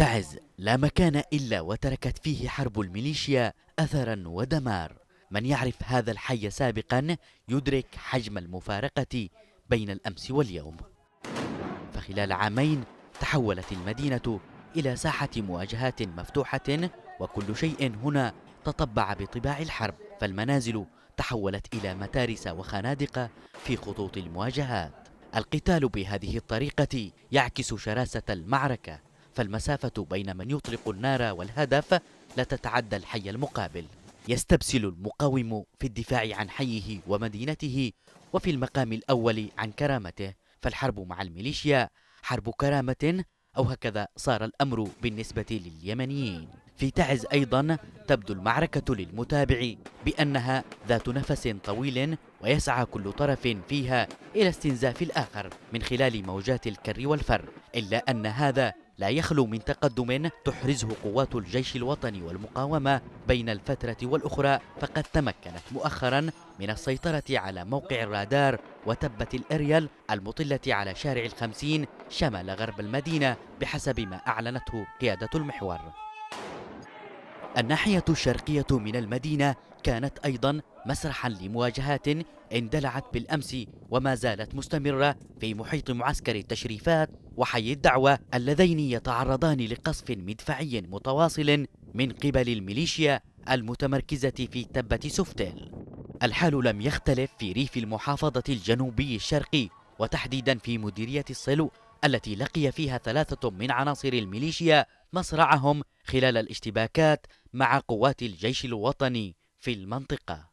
تعز لا مكان إلا وتركت فيه حرب الميليشيا أثرا ودمار من يعرف هذا الحي سابقا يدرك حجم المفارقة بين الأمس واليوم فخلال عامين تحولت المدينة إلى ساحة مواجهات مفتوحة وكل شيء هنا تطبع بطباع الحرب فالمنازل تحولت إلى متارس وخنادق في خطوط المواجهات القتال بهذه الطريقة يعكس شراسة المعركة فالمسافة بين من يطلق النار والهدف لا تتعدى الحي المقابل يستبسل المقاوم في الدفاع عن حيه ومدينته وفي المقام الأول عن كرامته فالحرب مع الميليشيا حرب كرامة أو هكذا صار الأمر بالنسبة لليمنيين في تعز أيضا تبدو المعركة للمتابع بأنها ذات نفس طويل ويسعى كل طرف فيها إلى استنزاف الآخر من خلال موجات الكر والفر إلا أن هذا لا يخلو من تقدم تحرزه قوات الجيش الوطني والمقاومة بين الفترة والأخرى فقد تمكنت مؤخرا من السيطرة على موقع الرادار وتبة الأريال المطلة على شارع الخمسين شمال غرب المدينة بحسب ما أعلنته قيادة المحور الناحية الشرقية من المدينة كانت أيضا مسرحا لمواجهات اندلعت بالأمس وما زالت مستمرة في محيط معسكر التشريفات وحي الدعوة اللذين يتعرضان لقصف مدفعي متواصل من قبل الميليشيا المتمركزة في تبة سفتل الحال لم يختلف في ريف المحافظة الجنوبي الشرقي وتحديدا في مديرية الصلو التي لقي فيها ثلاثة من عناصر الميليشيا مصرعهم خلال الاشتباكات مع قوات الجيش الوطني في المنطقه